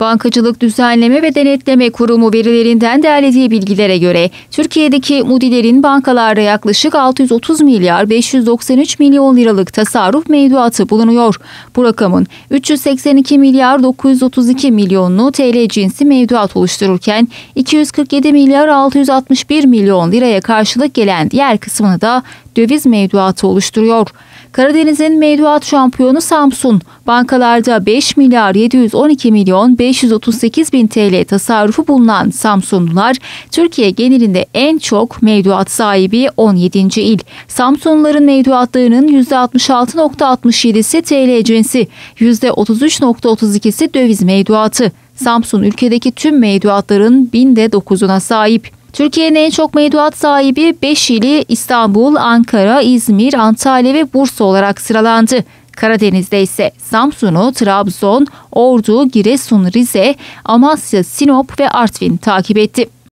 Bankacılık Düzenleme ve Denetleme Kurumu verilerinden derlediği bilgilere göre Türkiye'deki mudilerin bankalarda yaklaşık 630 milyar 593 milyon liralık tasarruf mevduatı bulunuyor. Bu rakamın 382 milyar 932 milyonlu TL cinsi mevduat oluştururken 247 milyar 661 milyon liraya karşılık gelen diğer kısmını da döviz mevduatı oluşturuyor. Karadeniz'in mevduat şampiyonu Samsun, bankalarda 5 milyar 712 milyon 538 bin TL tasarrufu bulunan Samsunlular, Türkiye genelinde en çok mevduat sahibi 17. il. Samsunluların mevduatlarının %66.67'si TL cinsi, %33.32'si döviz mevduatı. Samsun ülkedeki tüm mevduatların binde 9'una sahip. Türkiye'nin en çok mevduat sahibi 5 ili İstanbul, Ankara, İzmir, Antalya ve Bursa olarak sıralandı. Karadeniz'de ise Samsun'u, Trabzon, Ordu, Giresun, Rize, Amasya, Sinop ve Artvin takip etti.